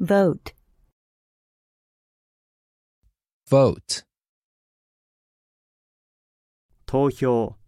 Vote. Vote. 投票